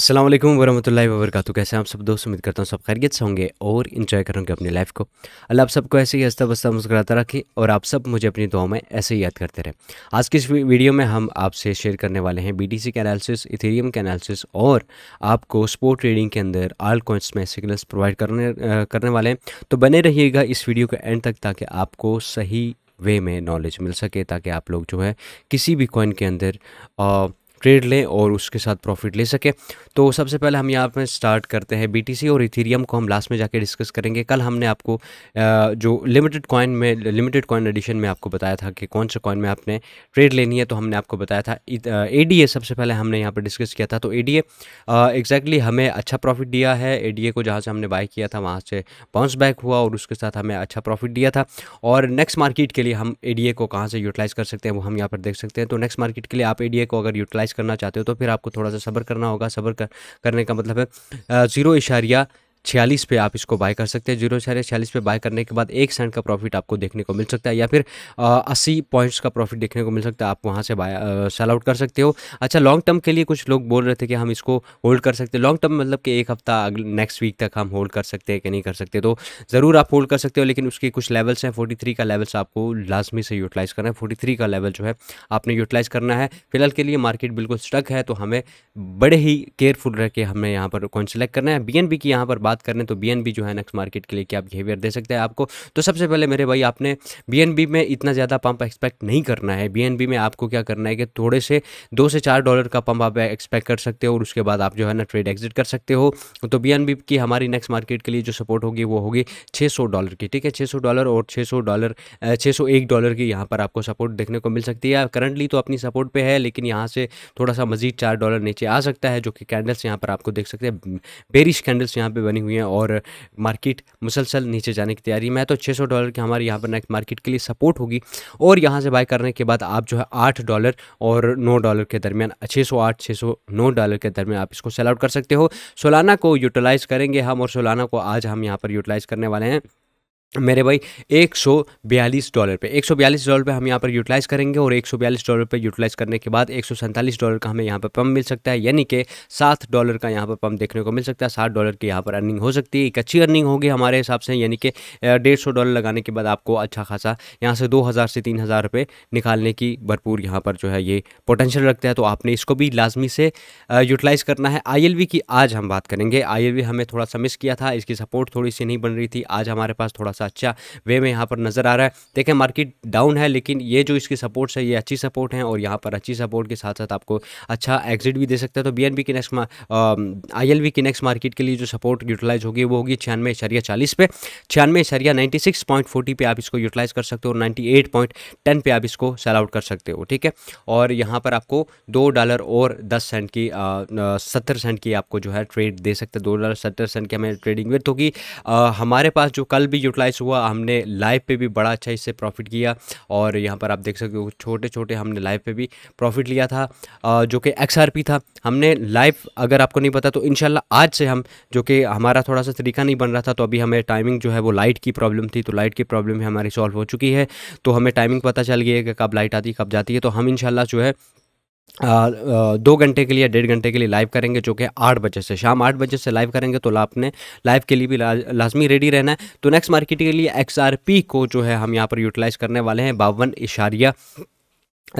असलम वरहमल वर्क कैसे आप सब दोस्त उम्मीद करता हूँ सब खैरियत से होंगे और इन्जॉय करेंगे अपनी लाइफ को अल्लाह आप सबको ऐसे ही हंसता बस्ता मुस्कुराता रखें और आप सब मुझे अपनी दुआ में ऐसे ही याद करते रहे आज की इस वीडियो में हम आपसे शेयर करने वाले हैं बी टी सी के एनालिसिस इथेरियम के एनालिसिस और आपको स्पोर्ट ट्रेडिंग के अंदर आल कॉइन्स में सिग्नल्स प्रोवाइड करने करने वाले हैं तो बने रहिएगा इस वीडियो के एंड तक ताकि आपको सही वे में नॉलेज मिल सके ताकि आप लोग जो है किसी भी कॉइन के अंदर ट्रेड लें और उसके साथ प्रॉफिट ले सके तो सबसे पहले हम यहाँ पर स्टार्ट करते हैं बी और इथीरियम को हम लास्ट में जाके डिस्कस करेंगे कल हमने आपको जो लिमिटेड कॉइन में लिमिटेड कॉइन एडिशन में आपको बताया था कि कौन से कॉइन में आपने ट्रेड लेनी है तो हमने आपको बताया था ए सबसे पहले हमने यहाँ पर डिस्कस किया था तो ए एग्जैक्टली हमें अच्छा प्रॉफिट दिया है ए को जहाँ से हमने बाय किया था वहाँ से बाउंस बैक हुआ और उसके साथ हमें अच्छा प्रॉफिट दिया था और नेक्स्ट मार्केट के लिए हम ए को कहाँ से यूटिलाइज़ कर सकते हैं वो हम यहाँ पर देख सकते हैं तो नेक्स्ट मार्केट के लिए आप ए को अगर यूटिलाइज करना चाहते हो तो फिर आपको थोड़ा सा सब्र करना होगा सब्र कर, करने का मतलब है ज़ीरो इशारिया छियालीस पे आप इसको बाय कर सकते हैं जीरो छियालीस छियालीस पे बाय करने के बाद एक सेंट का प्रॉफिट आपको देखने को मिल सकता है या फिर अस्सी पॉइंट्स का प्रॉफिट देखने को मिल सकता है आप वहाँ से बाय सेल आउट कर सकते हो अच्छा लॉन्ग टर्म के लिए कुछ लोग बोल रहे थे कि हम इसको होल्ड कर सकते हैं लॉन्ग टर्म मतलब कि एक हफ्ता नेक्स्ट वीक तक हम होल्ड कर सकते हैं कि नहीं कर सकते तो ज़रूर आप होल्ड कर सकते हो लेकिन उसके कुछ लेवल्स हैं फोर्टी का लेवल्स आपको लाजमी से यूटिलाइज़ करना है फोर्टी का लेवल जो है आपने यूटिलाइज़ करना है फिलहाल के लिए मार्केट बिल्कुल स्टक है तो हमें बड़े ही केयरफुल रह के हमें यहाँ पर कौन सेलेक्ट करना है बी की यहाँ पर बात करें तो बी जो है नेक्स्ट मार्केट के लिए क्या बिहेवियर दे सकते हैं आपको तो सबसे पहले मेरे भाई आपने बी में इतना ज़्यादा पंप एक्सपेक्ट नहीं करना है बी में आपको क्या करना है कि थोड़े से दो से चार डॉलर का पंप आप एक्सपेक्ट कर सकते हो और उसके बाद आप जो है ना ट्रेड एग्जिट कर सकते हो तो बी की हमारी नेक्स्ट मार्केट के लिए जो सपोर्ट होगी वो होगी छः डॉलर की ठीक है छः डॉलर और छः डॉलर छः डॉलर की यहाँ पर आपको सपोर्ट देखने को मिल सकती है करंटली तो अपनी सपोर्ट पर है लेकिन यहाँ से थोड़ा सा मजीद चार डॉलर नीचे आ सकता है जो कि कैंडल्स यहाँ पर आपको देख सकते हैं बेरिश कैंडल्स यहाँ पर बनी बनी हुई हैं और मार्केट मुसलसल नीचे जाने की तैयारी में है तो छः डॉलर की हमारे यहाँ पर नेक्स्ट मार्केट के लिए सपोर्ट होगी और यहाँ से बाय करने के बाद आप जो है आठ डॉलर और नौ डॉलर के दरमियान छः सौ आठ छः सौ नौ डॉलर के दरमियान आप इसको सेल आउट कर सकते हो सोलाना को यूटिलाइज़ करेंगे हम और सोलाना को आज हम यहाँ पर यूटिलाइज़ करने वाले हैं मेरे भाई एक सौ बयालीस डॉलर पे एक सौ बयालीस डॉलर पे हम यहाँ पर यूटिलाइज़ करेंगे और एक सौ बयालीस डॉलर पे यूटिलाइज़ करने के बाद एक सौ सैंतालीस डॉलर का हमें यहाँ पर पम्प मिल सकता है यानी कि सात डॉलर का यहाँ पर पम्प देखने को मिल सकता है सात डॉलर की यहाँ पर अर्निंग हो सकती है एक अच्छी अर्निंग होगी हमारे हिसाब से यानी कि डेढ़ सौ डॉलर लगाने के बाद आपको अच्छा खासा यहाँ से दो हज़ार से तीन हज़ार रुपये निकालने की भरपूर यहाँ पर जो है ये पोटेंशियल रखता है तो आपने इसको भी लाजमी से यूटिलाइज़ करना है आई की आज हम बात करेंगे आई हमें थोड़ा सा मिस किया था इसकी सपोर्ट थोड़ी सी नहीं बन रही थी आज हमारे पास थोड़ा सा अच्छा वे में यहाँ पर नज़र आ रहा है देखें मार्केट डाउन है लेकिन ये जो इसकी सपोर्ट्स है ये अच्छी सपोर्ट हैं और यहाँ पर अच्छी सपोर्ट के साथ साथ आपको अच्छा एग्जिट भी दे सकता है तो बी एन बी की नेक्स्ट आई एल वी की नेक्स्ट मार्केट के लिए जो सपोर्ट यूटिलाइज होगी वो होगी छियानवे इशारिया चालीस पे छियानवे इशारिया नाइन्टी सिक्स पॉइंट फोर्टी पे आप इसको यूटिलाइज कर सकते हो और नाइन्टी एट पॉइंट टेन पे आप इसको सेल आउट कर सकते हो ठीक है और यहाँ पर आपको दो डॉलर और दस सेंट की सत्तर सेंट की आपको जो है ट्रेड दे सकते हैं दो डॉलर सत्तर सेंट की हमें ट्रेडिंग विथ होगी हमारे पास जो कल भी यूटिलाइज प्राइस हुआ हमने लाइव पे भी बड़ा अच्छा इससे प्रॉफिट किया और यहाँ पर आप देख सकते हो छोटे छोटे हमने लाइव पे भी प्रॉफिट लिया था जो कि एक्स था हमने लाइव अगर आपको नहीं पता तो इन आज से हम जो कि हमारा थोड़ा सा तरीका नहीं बन रहा था तो अभी हमें टाइमिंग जो है वो लाइट की प्रॉब्लम थी तो लाइट की प्रॉब्लम हमारी सॉल्व हो चुकी है तो हमें टाइमिंग पता चल गई है कि कब लाइट आती है कब जाती है तो हम इन जो है दो घंटे के लिए डेढ़ घंटे के लिए लाइव करेंगे जो कि आठ बजे से शाम आठ बजे से लाइव करेंगे तो आपने लाइव के लिए भी ला, लाजमी रेडी रहना है तो नेक्स्ट मार्केट के लिए एक्स को जो है हम यहाँ पर यूटिलाइज़ करने वाले हैं बावन इशारिया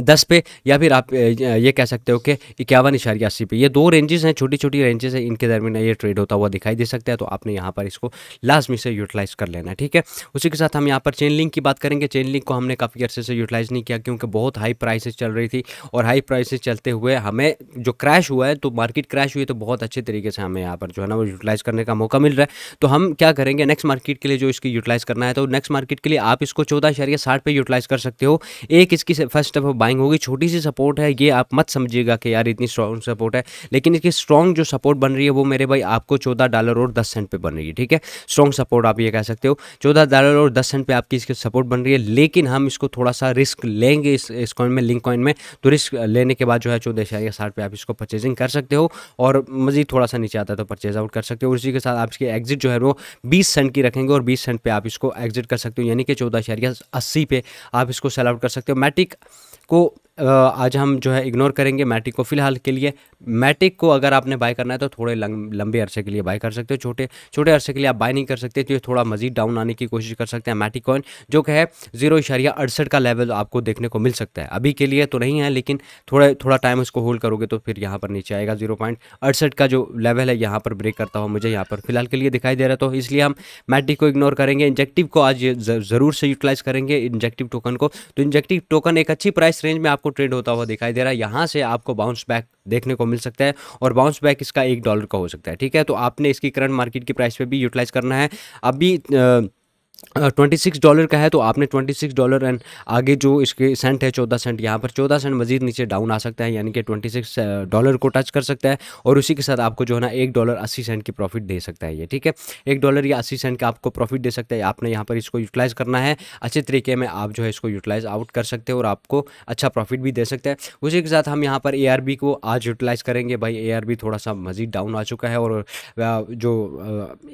दस पे या फिर आप ये कह सकते हो कि इक्यावन इशारे अस्सी पे ये दो रेंजेस हैं छोटी छोटी रेंजेस हैं इनके दरमियान ये ट्रेड होता हुआ दिखाई दे सकता है तो आपने यहाँ पर इसको लाजमी से यूटिलाइज़ कर लेना ठीक है उसी के साथ हम यहाँ पर चेन लिंक की बात करेंगे चेन लिंक को हमने काफ़ी अर्से से यूटिलाइज़ नहीं किया क्योंकि बहुत हाई प्राइसेज चल रही थी और हाई प्राइसेज चलते हुए हमें जो क्रैश हुआ है तो मार्केट क्रैश हुई तो बहुत अच्छे तरीके से हमें यहाँ पर जो है ना वो यूटिलाइज़ करने का मौका मिल रहा है तो हम क्या करेंगे नेक्स्ट मार्केट के लिए जो इसकी यूटिलाइज़ करना है तो नेक्स्ट मार्केट के लिए आप इसको चौदह इशारिया साठ पे यूटिलाइज़ कर सकते हो एक इसकी फर्स्ट स्टेप पर बाइंग होगी छोटी सी सपोर्ट है ये आप मत समझिएगा कि यार इतनी स्ट्रॉन्ग सपोर्ट है लेकिन इसकी स्ट्रॉन्ग जो सपोर्ट बन रही है वो मेरे भाई आपको चौदह डॉलर और दस सेंट पर बन रही है ठीक है स्ट्रॉन्ग सपोर्ट आप ये कह सकते हो चौदह डॉलर और दस सेंट पर आपकी इसकी सपोर्ट बन रही है लेकिन हम इसको थोड़ा सा रिस्क लेंगे इस इस कॉइन में लिंक कॉइन में तो रिस्क लेने के बाद जो है चौदह या साठ पे आप इसको परचेजिंग कर सकते हो और मजीद थोड़ा सा नीचे आता है तो परचेज आउट कर सकते हो उसी इसी के साथ आप इसकी एग्जिट जो है वो बीस सेंट की रखेंगे और बीस सेंट पर आप इसको एग्जिट कर सकते हो यानी कि चौदह इशारिया अस्सी पे आप इसको सेल आउट कर सकते हो मैटिक ku आज हम जो है इग्नोर करेंगे मैटिक को फिलहाल के लिए मैटिक को अगर आपने बाय करना है तो थोड़े लंबे अरसे के लिए बाय कर सकते हो छोटे छोटे अरसे के लिए आप बाय नहीं कर सकते तो ये थोड़ा मजीद डाउन आने की कोशिश कर सकते हैं मैटिक कॉइन जो कि है जीरो इशारिया अड़सठ का लेवल आपको देखने को मिल सकता है अभी के लिए तो नहीं है लेकिन थोड़ा थोड़ा टाइम उसको होल्ड करोगे तो फिर यहाँ पर नीचे आएगा जीरो पॉइंट अड़सठ का जो लेवल है यहाँ पर ब्रेक करता हुआ मुझे यहाँ पर फिलहाल के लिए दिखाई दे रहा तो इसलिए हम मैटिक को इग्नोर करेंगे इंजेक्टिव को आज ज़रूर से यूटिलाइज करेंगे इंजेक्टिव टोकन को तो इंजेक्टिव टोकन एक अच्छी प्राइस रेंज में आपको ट्रेड होता हुआ दिखाई दे रहा है यहाँ से आपको बाउंस बैक देखने को मिल सकता है और बाउंस बैक इसका एक डॉलर का हो सकता है ठीक है तो आपने इसकी करंट मार्केट की प्राइस पर भी यूटिलाइज करना है अभी ट्वेंटी सिक्स डॉलर का है तो आपने ट्वेंटी सिक्स डॉलर एंड आगे जो इसके सेंट है चौदह सेंट यहाँ पर चौदह सेंट मजीद नीचे डाउन आ सकता है यानी कि ट्वेंटी सिक्स डॉलर को टच कर सकता है और उसी के साथ आपको जो है ना एक डॉलर अस्सी सेंट की प्रॉफिट दे सकता है ये ठीक है एक डॉलर या अस्सी सेंट का आपको प्रॉफिट दे सकता है आपने यहाँ पर इसको यूटिलाइज़ करना है अच्छे तरीके में आप जो है इसको यूटिलाइज़ आउट कर सकते हैं और आपको अच्छा प्रॉफिट भी दे सकता है उसी के साथ हम यहाँ पर ए को आज यूटिलाइज़ करेंगे भाई ए थोड़ा सा मजीद डाउन आ चुका है और जो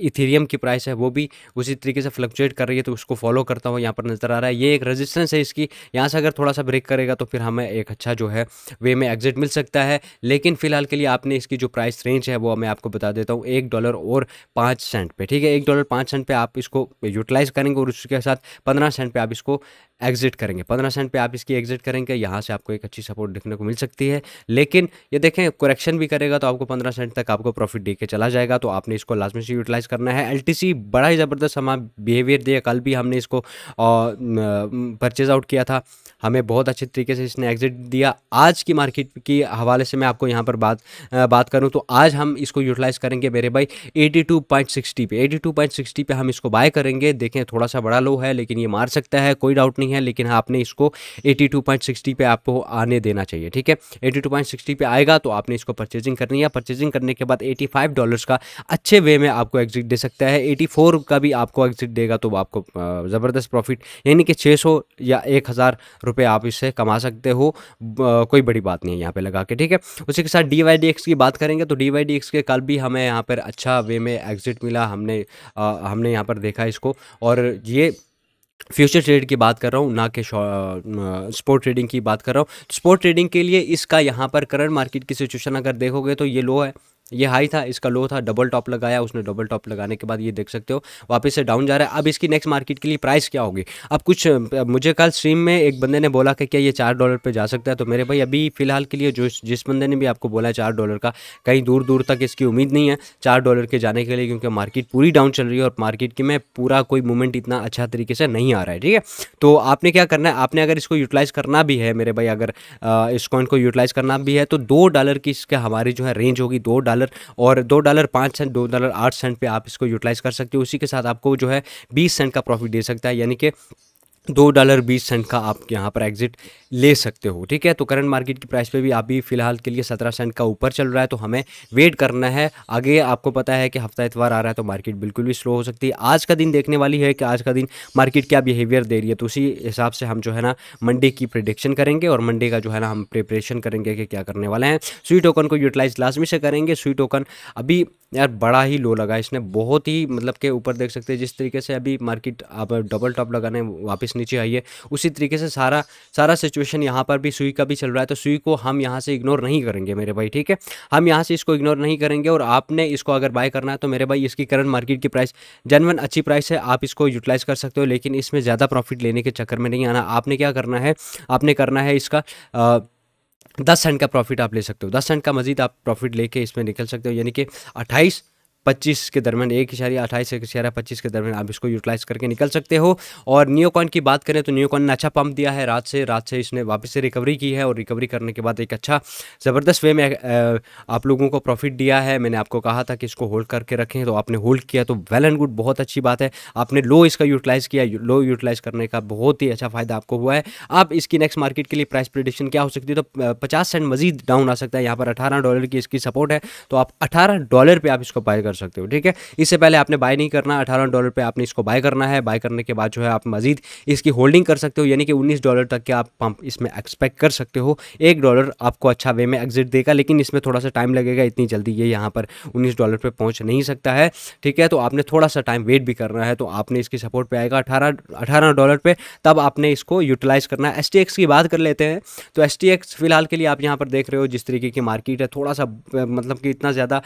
इथेरियम की प्राइस है वो भी उसी तरीके से फ्लक्चुएट कर रही है तो उसको फॉलो करता हुआ यहाँ पर नज़र आ रहा है ये एक रेजिस्टेंस है इसकी यहाँ से अगर थोड़ा सा ब्रेक करेगा तो फिर हमें एक अच्छा जो है वे में एग्जिट मिल सकता है लेकिन फिलहाल के लिए आपने इसकी जो प्राइस रेंज है वो मैं आपको बता देता हूँ एक डॉलर और पाँच सेंट पर ठीक है एक डॉलर पाँच सेंट पर आप इसको यूटिलाइज़ करेंगे और उसके साथ पंद्रह सेंट पर आप इसको एग्जिट करेंगे पंद्रह सेंट पे आप इसकी एग्जिट करेंगे यहाँ से आपको एक अच्छी सपोर्ट देखने को मिल सकती है लेकिन ये देखें करेक्शन भी करेगा तो आपको पंद्रह सेंट तक आपको प्रॉफिट दे के चला जाएगा तो आपने इसको में से यूटिलाइज करना है एल बड़ा ही ज़बरदस्त हमारा बिहेवियर दिया कल भी हमने इसको परचेज आउट किया था हमें बहुत अच्छे तरीके से इसने एग्जिट दिया आज की मार्केट के हवाले से मैं आपको यहाँ पर बात बात करूँ तो आज हम इसको यूटिलाइज़ करेंगे मेरे भाई एटी पे एटी पे हम इसको बाय करेंगे देखें थोड़ा सा बड़ा लो है लेकिन ये मार सकता है कोई डाउट नहीं नहीं है लेकिन हाँ आपने इसको 82.60 पे आपको आने देना चाहिए ठीक है 82.60 पे आएगा तो आपने इसको परचेजिंग करनी है परचेजिंग करने के बाद 85 डॉलर्स का अच्छे वे में आपको एग्जिट दे सकता है 84 का भी आपको एग्जिट देगा तो आपको ज़बरदस्त प्रॉफिट यानी कि 600 या एक हज़ार रुपये आप इससे कमा सकते हो कोई बड़ी बात नहीं है यहाँ पर लगा के ठीक है उसी के साथ डी की बात करेंगे तो डी के कल भी हमें यहाँ पर अच्छा वे में एग्जिट मिला हमने आ, हमने यहाँ पर देखा इसको और ये फ्यूचर ट्रेड की बात कर रहा हूँ ना कि स्पोर्ट ट्रेडिंग की बात कर रहा हूँ स्पोर्ट ट्रेडिंग के लिए इसका यहाँ पर करंट मार्केट की सिचुएशन अगर देखोगे तो ये लो है ये हाई था इसका लो था डबल टॉप लगाया उसने डबल टॉप लगाने के बाद ये देख सकते हो वापस से डाउन जा रहा है अब इसकी नेक्स्ट मार्केट के लिए प्राइस क्या होगी अब कुछ मुझे कल स्ट्रीम में एक बंदे ने बोला कि क्या ये चार डॉलर पे जा सकता है तो मेरे भाई अभी फिलहाल के लिए जो जिस बंदे ने भी आपको बोला है चार डॉलर का कहीं दूर दूर तक इसकी उम्मीद नहीं है चार डॉलर के जाने के लिए क्योंकि मार्केट पूरी डाउन चल रही है और मार्केट की में पूरा कोई मूवमेंट इतना अच्छा तरीके से नहीं आ रहा है ठीक है तो आपने क्या करना है आपने अगर इसको यूटिलाइज़ करना भी है मेरे भाई अगर इस कॉइन को यूटिलाइज़ करना भी है तो दो डॉलर की इसका हमारी जो है रेंज होगी दो डॉलर डॉलर और दो डॉलर पाँच सेंट दो डॉलर आठ सेंट पे आप इसको यूटिलाइज़ कर सकते हो उसी के साथ आपको जो है बीस सेंट का प्रॉफिट दे सकता है यानी कि दो डॉलर बीस सेंट का आप यहाँ पर एग्जिट ले सकते हो ठीक है तो करंट मार्केट की प्राइस पे भी अभी फिलहाल के लिए सत्रह सेंट का ऊपर चल रहा है तो हमें वेट करना है आगे आपको पता है कि हफ्ता इतवार आ रहा है तो मार्केट बिल्कुल भी स्लो हो सकती है आज का दिन देखने वाली है कि आज का दिन मार्केट क्या बिहेवियर दे रही है तो उसी हिसाब से हम जो है ना मंडे की प्रिडिक्शन करेंगे और मंडे का जो है ना हम प्रिपरेशन करेंगे कि क्या करने वाले हैं स्वी टोकन को यूटिलाइज लाजमी से करेंगे स्वी टोकन अभी यार बड़ा ही लो लगा इसने बहुत ही मतलब के ऊपर देख सकते हैं जिस तरीके से अभी मार्केट आप डबल टॉप लगाने वापस नीचे आई है उसी तरीके से सारा सारा सिचुएशन यहाँ पर भी सुई का भी चल रहा है तो सुई को हम यहाँ से इग्नोर नहीं करेंगे मेरे भाई ठीक है हम यहाँ से इसको इग्नोर नहीं करेंगे और आपने इसको अगर बाय करना है तो मेरे भाई इसकी करंट मार्केट की प्राइस जनवन अच्छी प्राइस है आप इसको यूटिलाइज कर सकते हो लेकिन इसमें ज़्यादा प्रॉफिट लेने के चक्कर में नहीं आना आपने क्या करना है आपने करना है इसका दस सेंट का प्रॉफिट आप ले सकते हो दस सेंट का मजीद आप प्रॉफिट लेके इसमें निकल सकते हो यानी कि अट्ठाईस पच्चीस के दरमियान एक इशारा अट्ठाईस एक इशारा पच्चीस के दरमियान आप इसको यूटिलाइज करके निकल सकते हो और न्योकॉन की बात करें तो न्योकॉन ने अच्छा पंप दिया है रात से रात से इसने वापस से रिकवरी की है और रिकवरी करने के बाद एक अच्छा ज़बरदस्त वे में आप लोगों को प्रॉफिट दिया है मैंने आपको कहा था कि इसको होल्ड करके रखें तो आपने होल्ड किया तो वेल एंड गुड बहुत अच्छी बात है आपने लो इसका यूटिलाइज़ किया लो यूटिलाइज़ करने का बहुत ही अच्छा फ़ायदा आपको हुआ है अब इसकी नेक्स्ट मार्केट के लिए प्राइस प्रिडिक्शन क्या हो सकती है तो पचास सेंट मजीद डाउन आ सकता है यहाँ पर अठारह डॉलर की इसकी सपोर्ट है तो आप अठारह डॉलर पर आप इसको बाय कर सकते हो ठीक है इससे पहले आपने बाय नहीं करना अठारह डॉलर पर आपने इसको बाय करना है बाय करने के बाद जो है आप मजीद इसकी होल्डिंग कर सकते हो यानी कि उन्नीस डॉलर तक के आप पंप इसमें एक्सपेक्ट कर सकते हो एक डॉलर आपको अच्छा वे में एग्जिट देगा लेकिन इसमें थोड़ा सा टाइम लगेगा इतनी जल्दी ये यहाँ पर उन्नीस डॉलर पर पहुँच नहीं सकता है ठीक है तो आपने थोड़ा सा टाइम वेट भी करना है तो आपने इसकी सपोर्ट पर आएगा अठारह अठारह डॉलर पर तब आपने इसको यूटिलाइज़ करना है एस की बात कर लेते हैं तो एस फिलहाल के लिए आप यहाँ पर देख रहे हो जिस तरीके की मार्केट है थोड़ा सा मतलब कि इतना ज़्यादा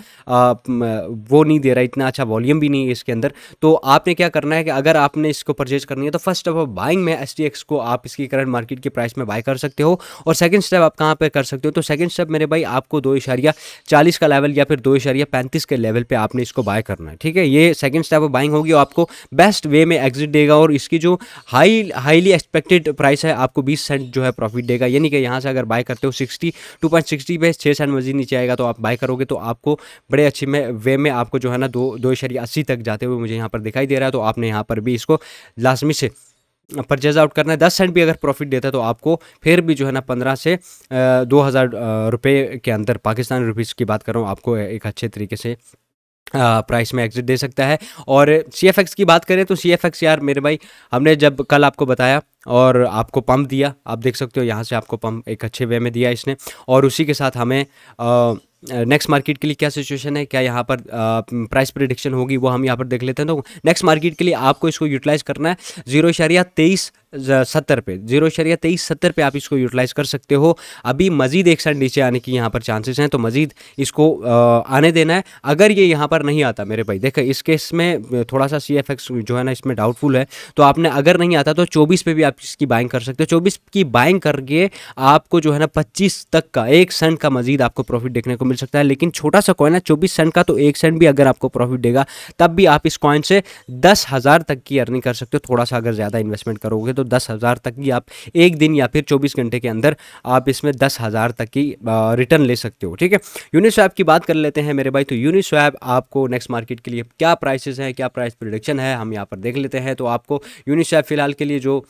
वो नहीं दे रहा इतना अच्छा वॉल्यूम भी नहीं है इसके अंदर तो आपने क्या करना है कि अगर आपने इसको परचेज करनी है तो फर्स्ट ऑफ ऑफ बाइंग में एस को आप इसकी करंट मार्केट के प्राइस में बाय कर सकते हो और सेकंड स्टेप आप कहाँ पर कर सकते हो तो सेकंड स्टेप मेरे भाई आपको दो इशारिया चालीस का लेवल या फिर दो इशारिया पैंतीस के लेवल पर आपने इसको बाय करना है ठीक है ये सेकेंड स्टेप ऑफ बाइंग होगी आपको बेस्ट वे में एग्जिट देगा और इसकी जो हाई हाईली एक्सपेक्टेड प्राइस है आपको बीस सेंट जो है प्रॉफिट देगा यानी कि यहाँ से अगर बाय करते हो सिक्सटी टू पॉइंट सिक्सटी पे छः सेंट मजीद नीचे आएगा तो आप बाय करोगे तो आपको बड़े अच्छे में वे में आप आपको जो है ना दो दो इशारिया अस्सी तक जाते हुए मुझे यहाँ पर दिखाई दे रहा है तो आपने यहाँ पर भी इसको लाजमी से परचेज आउट करना है दस सेंट भी अगर प्रॉफिट देता है तो आपको फिर भी जो है ना पंद्रह से दो हज़ार रुपये के अंदर पाकिस्तानी रुपीज़ की बात कर रहा हूँ आपको एक अच्छे तरीके से प्राइस में एग्जिट दे सकता है और सी एफ एक्स की बात करें तो सी एफ एक्स यार मेरे भाई हमने जब कल आपको बताया और आपको पम्प दिया आप देख सकते हो यहाँ से आपको पम्प एक अच्छे वे में दिया इसने और उसी के साथ हमें आ, नेक्स्ट मार्केट के लिए क्या सिचुएशन है क्या यहाँ पर प्राइस प्रिडिक्शन होगी वो हम यहाँ पर देख लेते हैं तो नेक्स्ट मार्केट के लिए आपको इसको यूटिलाइज करना है जीरो इशारिया तेईस सत्तर पे जीरो शरिया तेईस सत्तर पे आप इसको यूटिलाइज़ कर सकते हो अभी मजीद एक साइड नीचे आने की यहाँ पर चांसेस हैं तो मजीद इसको आने देना है अगर ये यहाँ पर नहीं आता मेरे भाई देखो इस केस में थोड़ा सा सी एफ एक्स जो है ना इसमें डाउटफुल है तो आपने अगर नहीं आता तो चौबीस पे भी आप इसकी बाइंग कर सकते हो चौबीस की बाइंग करके आपको जो है ना पच्चीस तक का एक सेंट का मजीद आपको प्रॉफिट देखने को मिल सकता है लेकिन छोटा सा कॉइन है चौबीस सेंट का तो एक सेंट भी अगर आपको प्रॉफिट देगा तब भी आप इस कॉइन से दस हज़ार तक की अर्निंग कर सकते हो थोड़ा सा अगर ज़्यादा इन्वेस्टमेंट करोगे तो तो दस हज़ार तक की आप एक दिन या फिर चौबीस घंटे के अंदर आप इसमें दस हज़ार तक की रिटर्न ले सकते हो ठीक है यूनिस्वैप की बात कर लेते हैं मेरे भाई तो यूनिस्वैप आपको नेक्स्ट मार्केट के लिए क्या प्राइसेस हैं क्या प्राइस प्रोडिक्शन है हम यहाँ पर देख लेते हैं तो आपको यूनिस्वैप फ़िलहाल के लिए जो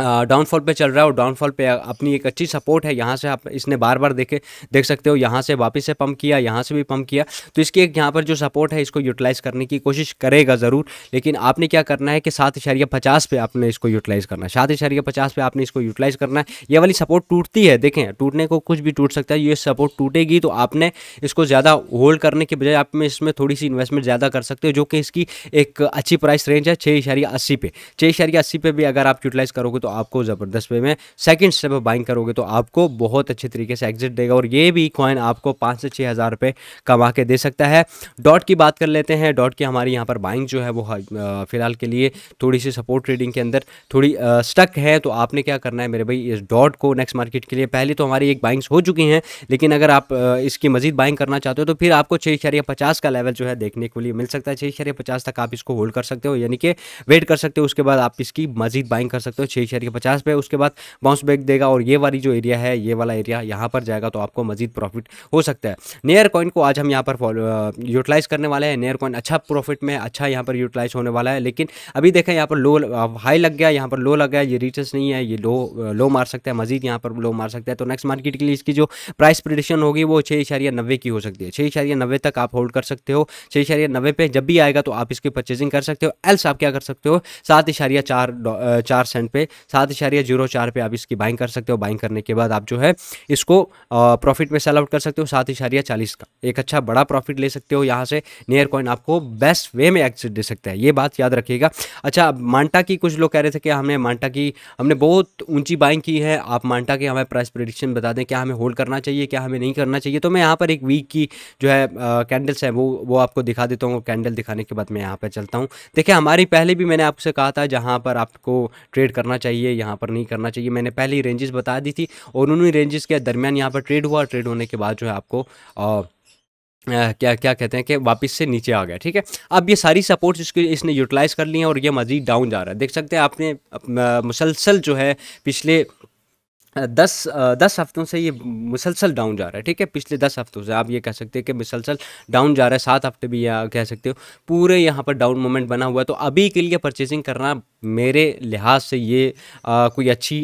डाउनफॉल पे चल रहा है और डाउनफॉल पे अपनी एक अच्छी सपोर्ट है यहाँ से आप इसने बार बार देखे देख सकते हो यहाँ से वापस से पंप किया यहाँ से भी पंप किया तो इसकी एक यहाँ पर जो सपोर्ट है इसको यूटिलाइज़ करने की कोशिश करेगा ज़रूर लेकिन आपने क्या करना है कि सात इशारिया पचास पे आपने इसको यूटिलाइज़ करना है सात इशारिया पचास पे आपने इसको यूटिलाइज़ करना है ये वाली सपोर्ट टूटती है देखें टूटने को कुछ भी टूट सकता है ये सपोर्ट टूटेगी तो आपने इसको ज़्यादा होल्ड करने के बजाय आप में इसमें थोड़ी सी इन्वेस्टमेंट ज़्यादा कर सकते हो जो कि इसकी एक अच्छी प्राइस रेंज है छः इशारिया अस्सी पे छः इशारिया अस्सी पे भी अगर आप यूटिलाइज़ करोगे तो तो आपको ज़बरदस्त वे में सेकंड स्टेप पर बाइंग करोगे तो आपको बहुत अच्छे तरीके से एग्जिट देगा और ये भी कॉइन आपको पाँच से छः हज़ार रुपये कमा के दे सकता है डॉट की बात कर लेते हैं डॉट की हमारी यहाँ पर बाइंग जो है वो फिलहाल के लिए थोड़ी सी सपोर्ट ट्रेडिंग के अंदर थोड़ी स्टक है तो आपने क्या करना है मेरे भाई इस डॉट को नेक्स्ट मार्केट के लिए पहले तो हमारी एक बाइंग्स हो चुकी हैं लेकिन अगर आप इसकी मजीद बाइंग करना चाहते हो तो फिर आपको छः का लेवल जो है देखने के लिए मिल सकता है छः तक आप इसको होल्ड कर सकते हो यानी कि वेट कर सकते हो उसके बाद आप इसकी मजीद बाइंग कर सकते हो छः शेयर के पचास पे उसके बाद बाउंस बैक देगा और ये वाली जो एरिया है ये वाला एरिया यहाँ पर जाएगा तो आपको मजीद प्रॉफिट हो सकता है नियर कॉइन को आज हम यहाँ पर यूटिलाइज करने वाले हैं नियर कॉइन अच्छा प्रॉफिट में अच्छा यहाँ पर यूटिलाइज होने वाला है लेकिन अभी देखें यहाँ पर लो हाई लग गया यहाँ पर लो लग गया ये रिचर्स नहीं है ये लो लो मार सकता है मजीद यहाँ पर लो मार सकता है तो नेक्स्ट मार्केट के लिए इसकी जो प्राइस प्रिडिक्शन होगी वो छः की हो सकती है छः इशारिया नब्बे तक आप होल्ड कर सकते हो छः इशारिया नब्बे पे जब भी आएगा तो आप इसकी परचेजिंग कर सकते हो एल्स आप क्या कर सकते हो सात इशारिया चार चार सेंट पे सात इशारिया जीरो चार पे आप इसकी बाइंग कर सकते हो बाइंग करने के बाद आप जो है इसको प्रॉफिट में सेल आउट कर सकते हो सात इशारिया चालीस का एक अच्छा बड़ा प्रॉफिट ले सकते हो यहाँ से नियर कॉइन आपको बेस्ट वे में एक्सिट दे सकता है ये बात याद रखिएगा अच्छा मांटा की कुछ लोग कह रहे थे कि हमने मांटा की हमने बहुत ऊंची बाइंग की है आप मांटा के हमें प्राइस प्रिडिक्शन बता दें क्या हमें होल्ड करना चाहिए क्या हमें नहीं करना चाहिए तो मैं यहाँ पर एक वीक की जो है कैंडल्स हैं वो वो आपको दिखा देता हूँ कैंडल दिखाने के बाद मैं यहाँ पर चलता हूँ देखिए हमारी पहले भी मैंने आपसे कहा था जहाँ पर आपको ट्रेड करना चाहिए चाहिए यहाँ पर नहीं करना चाहिए मैंने पहले ही रेंजेस बता दी थी और उन्हीं रेंजेस के दरमियान यहाँ पर ट्रेड हुआ ट्रेड होने के बाद जो है आपको आ, आ, क्या क्या कहते हैं कि वापस से नीचे आ गया ठीक है अब ये सारी सपोर्ट्स इसके इसने यूटिलाइज़ कर ली हैं और ये मज़ीद डाउन जा रहा है देख सकते हैं आपने मुसलसल जो है पिछले दस दस हफ्तों से ये मुसलसल डाउन जा रहा है ठीक है पिछले दस हफ्तों से आप ये कह सकते हैं कि मुसलसल डाउन जा रहा है सात हफ्ते भी या कह सकते हो पूरे यहाँ पर डाउन मोमेंट बना हुआ है तो अभी के लिए परचेजिंग करना मेरे लिहाज से ये आ, कोई अच्छी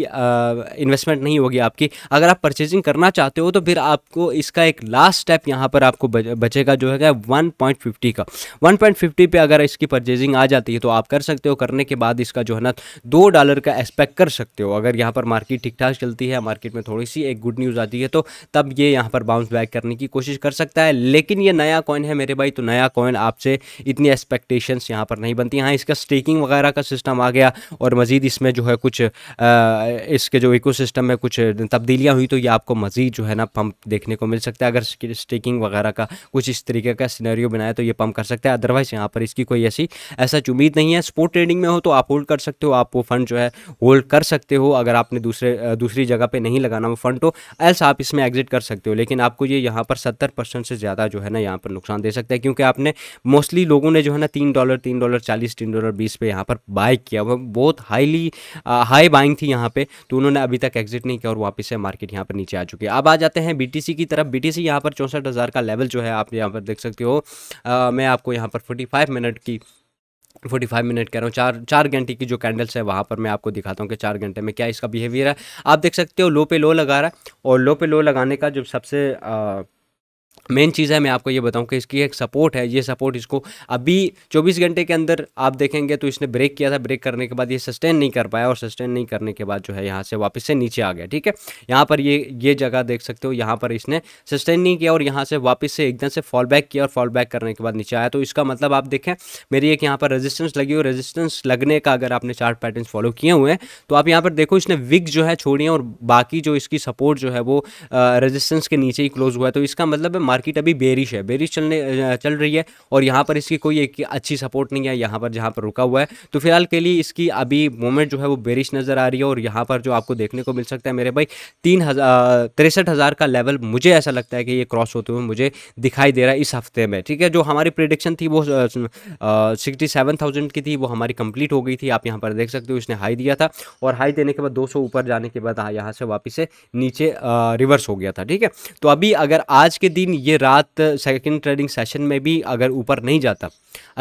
इन्वेस्टमेंट नहीं होगी आपकी अगर आप परचेजिंग करना चाहते हो तो फिर आपको इसका एक लास्ट स्टेप यहाँ पर आपको बचेगा जो है वन पॉइंट फिफ्टी का वन पॉइंट फिफ्टी पर अगर इसकी परचेजिंग आ जाती है तो आप कर सकते हो करने के बाद इसका जो है ना दो डॉलर का एक्सपेक्ट कर सकते हो अगर यहाँ पर मार्केट ठीक ठाक चलती है मार्केट में थोड़ी सी एक गुड न्यूज़ आती है तो तब ये यहाँ पर बाउंस बैक करने की कोशिश कर सकता है लेकिन ये नया कॉइन है मेरे भाई तो नया कॉइन आपसे इतनी एक्सपेक्टेशंस यहाँ पर नहीं बनती हाँ इसका स्टेकिंग वगैरह का सिस्टम आ गया और मज़ीद इसमें जो है कुछ आ, इसके जो इको सिस्टम में कुछ तब्दीलियाँ हुई तो ये आपको मज़ीद जो है ना पम्प देखने को मिल सकता है अगर स्टेकिंग वगैरह का कुछ इस तरीके का सीनरियो बनाया तो ये पम्प कर सकता है अदरवाइज़ यहाँ पर इसकी कोई ऐसी ऐसा उम्मीद नहीं है स्पोर्ट ट्रेडिंग में हो तो आप होल्ड कर सकते हो आप वो फंड जो है होल्ड कर सकते हो अगर आपने दूसरे दूसरी जगह पर नहीं लगाना वो फंड तो ऐसा आप इसमें एग्जिट कर सकते हो लेकिन आपको ये यहाँ पर सत्तर परसेंट से ज़्यादा जो है ना यहाँ पर नुकसान दे सकता है क्योंकि आपने मोस्टली लोगों ने जो है ना तीन डॉलर तीन डॉलर चालीस तीन डॉलर बीस पे यहाँ पर बाय किया किया होगा बहुत हाईली हाई बाइंग थी यहाँ पे तो उन्होंने अभी तक एग्जिट नहीं किया और वापस से मार्केट यहाँ पर नीचे आ चुकी है अब आ जाते हैं बी की तरफ बी टी यहाँ पर चौंसठ का लेवल जो है आप यहाँ पर देख सकते हो मैं आपको यहाँ पर फोर्टी मिनट की 45 मिनट कह रहा हूँ चार चार घंटे की जो कैंडल्स है वहाँ पर मैं आपको दिखाता हूँ कि चार घंटे में क्या इसका बिहेवियर है आप देख सकते हो लो पे लो लगा रहा है और लो पे लो लगाने का जो सबसे आ, मेन चीज़ है मैं आपको ये बताऊं कि इसकी एक सपोर्ट है ये सपोर्ट इसको अभी 24 घंटे के अंदर आप देखेंगे तो इसने ब्रेक किया था ब्रेक करने के बाद ये सस्टेन नहीं कर पाया और सस्टेन नहीं करने के बाद जो है यहाँ से वापस से नीचे आ गया ठीक है यहाँ पर ये ये जगह देख सकते हो यहाँ पर इसने सस्टेन नहीं किया और यहाँ से वापस से एकदम से फॉल बैक किया और फॉल बैक करने के बाद नीचे आया तो इसका मतलब आप देखें मेरी एक यहाँ पर रजिस्टेंस लगी और रजिस्टेंस लगने का अगर आपने चार्ट पैटर्न फॉलो किए हुए हैं तो आप यहाँ पर देखो इसने विग जो है छोड़ी और बाकी जो इसकी सपोर्ट जो है वो रजिस्टेंस के नीचे ही क्लोज हुआ है तो इसका मतलब है मार्केट अभी बेरिश है बेरिश चलने चल रही है और यहाँ पर इसकी कोई एक अच्छी सपोर्ट नहीं है यहाँ पर जहाँ पर रुका हुआ है तो फिलहाल के लिए इसकी अभी मोमेंट जो है वो बेरिश नज़र आ रही है और यहाँ पर जो आपको देखने को मिल सकता है मेरे भाई तीन हज़ार का लेवल मुझे ऐसा लगता है कि ये क्रॉस होते हुए मुझे दिखाई दे रहा है इस हफ्ते में ठीक है जो हमारी प्रिडिक्शन थी वो सिक्सटी सेवन थाउजेंड की थी वो हमारी कंप्लीट हो गई थी आप यहाँ पर देख सकते हो इसने हाई दिया था और हाई देने के बाद दो ऊपर जाने के बाद यहाँ से वापस से नीचे रिवर्स हो गया था ठीक है तो अभी अगर आज के दिन ये रात सेकंड ट्रेडिंग सेशन में भी अगर ऊपर नहीं जाता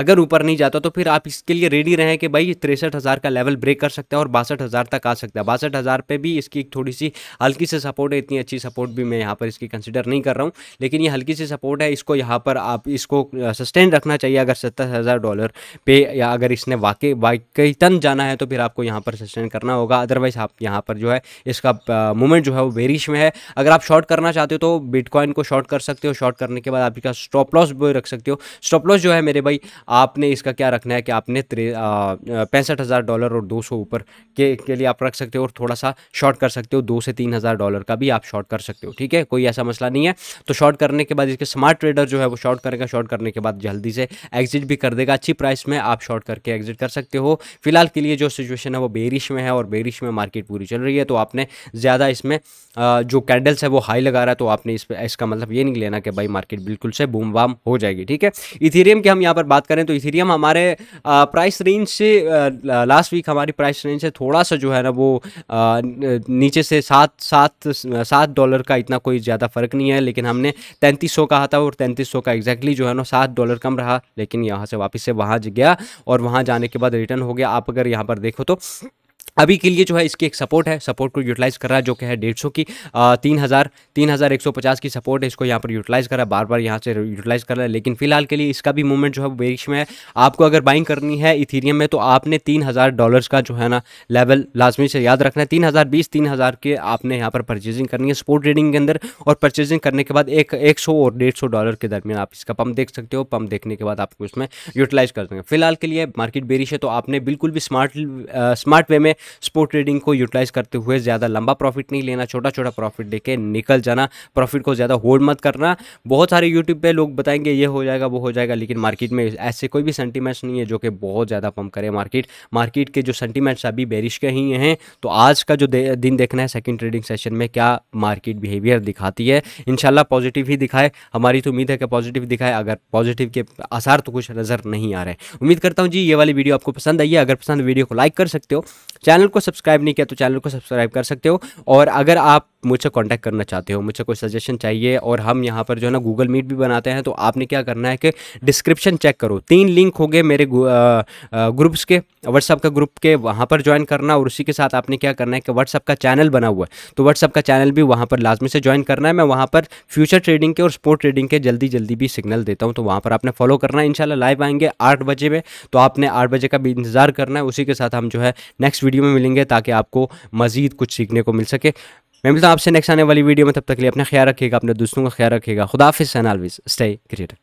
अगर ऊपर नहीं जाता तो फिर आप इसके लिए रेडी रहें कि भाई तिरसठ हज़ार का लेवल ब्रेक कर सकते हैं और बासठ हज़ार तक आ सकता है बासठ हज़ार पर भी इसकी एक थोड़ी सी हल्की सी सपोर्ट है इतनी अच्छी सपोर्ट भी मैं यहाँ पर इसकी कंसिडर नहीं कर रहा हूँ लेकिन ये हल्की सी सपोर्ट है इसको यहाँ पर आप इसको सस्टेन रखना चाहिए अगर सत्तर हज़ार डॉलर पे या अगर इसने वाकई वाकई तन जाना है तो फिर आपको यहाँ पर सस्टेन करना होगा अदरवाइज़ आप यहाँ पर जो है इसका मूवमेंट जो है वो वेरिश में है अगर आप शॉर्ट करना चाहते हो तो बिटकॉइन को शॉर्ट कर सकते हो हो शॉर्ट करने के बाद आप इसका स्टॉप लॉस भी रख सकते हो स्टॉप लॉस जो है मेरे भाई आपने इसका क्या रखना है कि आपने पैंसठ हज़ार डॉलर और दो सौ ऊपर के के लिए आप रख सकते हो और थोड़ा सा शॉर्ट कर सकते हो दो से तीन हज़ार डॉलर का भी आप शॉर्ट कर सकते हो ठीक है कोई ऐसा मसला नहीं है तो शॉर्ट करने के बाद इसके स्मार्ट ट्रेडर जो है वो शॉर्ट करेगा शॉर्ट करने के बाद जल्दी से एग्जिट भी कर देगा अच्छी प्राइस में आप शॉर्ट करके एग्जिट कर सकते हो फिलहाल के लिए जो सिचुएशन है वो बेरिश में है और बेरिश में मार्केट पूरी चल रही है तो आपने ज़्यादा इसमें जो कैंडल्स है वो हाई लगा रहा है तो आपने इस इसका मतलब ये नहीं लेना जाके भाई मार्केट बिल्कुल से बूम वाम हो जाएगी ठीक है इथेरियम की हम यहाँ पर बात करें तो इथेरियम हमारे प्राइस रेंज से लास्ट वीक हमारी प्राइस रेंज से थोड़ा सा जो है ना वो नीचे से सात सात सात डॉलर का इतना कोई ज़्यादा फ़र्क नहीं है लेकिन हमने तैंतीस कहा था और तैंतीस का एग्जैक्टली जो है ना सात डॉलर कम रहा लेकिन यहाँ से वापस से वहाँ गया और वहाँ जाने के बाद रिटर्न हो गया आप अगर यहाँ पर देखो तो अभी के लिए जो है इसकी एक सपोर्ट है सपोर्ट को यूटिलाइज़ कर रहा है जो कि है डेढ़ सौ की तीन हज़ार तीन हज़ार एक सौ पचास की सपोर्ट है इसको यहाँ पर यूटिलाइज़ कर रहा है बार बार यहाँ से यूटिलाइज़ कर रहा है लेकिन फिलहाल के लिए इसका भी मूवमेंट जो है बेरिश में है आपको अगर बाइंग करनी है इथीरियम में तो आपने तीन हज़ार डॉलर्स का जो है ना लेवल लाजमी से याद रखना है तीन हज़ार बीस तीन हज़ार के आपने यहाँ पर परचेजिंग करनी है स्पोर्ट ट्रेडिंग के अंदर और परचेजिंग करने के बाद एक एक सौ और डेढ़ सौ डॉलर के दरमियान आप इसका पम्प देख सकते हो पम्प देखने के बाद आपको इसमें यूटिलाइज़ कर देंगे फिलहाल के लिए मार्केट बेरिश है तो आपने बिल्कुल भी स्मार्ट स्मार्ट वे में में स्पोर्ट ट्रेडिंग को यूटिलाइज करते हुए ज़्यादा लंबा प्रॉफिट नहीं लेना छोटा छोटा प्रॉफिट लेके निकल जाना प्रॉफिट को ज़्यादा होल्ड मत करना बहुत सारे यूट्यूब पर लोग बताएंगे ये हो जाएगा वो हो जाएगा लेकिन मार्केट में ऐसे कोई भी सेंटीमेंट्स नहीं है जो कि बहुत ज़्यादा पंप करे मार्केट मार्केट के जो सेंटीमेंट्स अभी बेरिश के ही हैं तो आज का जो दे, दिन देखना है सेकेंड ट्रेडिंग सेशन में क्या मार्केट बिहेवियर दिखाती है इनशाला पॉजिटिव ही दिखाए हमारी तो उम्मीद है कि पॉजिटिव दिखाए अगर पॉजिटिव के आसार तो कुछ नज़र नहीं आ रहे उम्मीद करता हूँ जी ये वाली वीडियो आपको पसंद आई है अगर पसंद वीडियो को लाइक कर सकते हो चैनल को सब्सक्राइब नहीं किया तो चैनल को सब्सक्राइब कर सकते हो और अगर आप मुझसे कॉन्टैक्ट करना चाहते हो मुझे कोई सजेशन चाहिए और हम यहाँ पर जो है ना गूगल मीट भी बनाते हैं तो आपने क्या करना है कि डिस्क्रिप्शन चेक करो तीन लिंक हो गए मेरे ग्रुप्स के व्हाट्सअप का ग्रुप के वहाँ पर ज्वाइन करना और उसी के साथ आपने क्या करना है कि व्हाट्सअप का चैनल बना हुआ है तो व्हाट्सअप का चैनल भी वहाँ पर लाजमी से ज्वाइन करना है मैं वहाँ पर फ्यूचर ट्रेडिंग के और स्पोर्ट ट्रेडिंग के जल्दी जल्दी भी सिग्नल देता हूँ तो वहाँ पर आपने फॉलो करना है इनशाला लाइव आएंगे आठ बजे में तो आपने आठ बजे का भी इंतज़ार करना है उसी के साथ हम जो है नेक्स्ट वीडियो वीडियो में मिलेंगे ताकि आपको मज़ीद कुछ सीखने को मिल सके मैं मिलता हूँ आपसे नेक्स्ट आने वाली वीडियो में तब तक लिए अपना ख्याल रखिएगा अपने दोस्तों का ख्याल रखिएगा खुदाफिस एंड ऑलवेज स्टे क्रिएटिव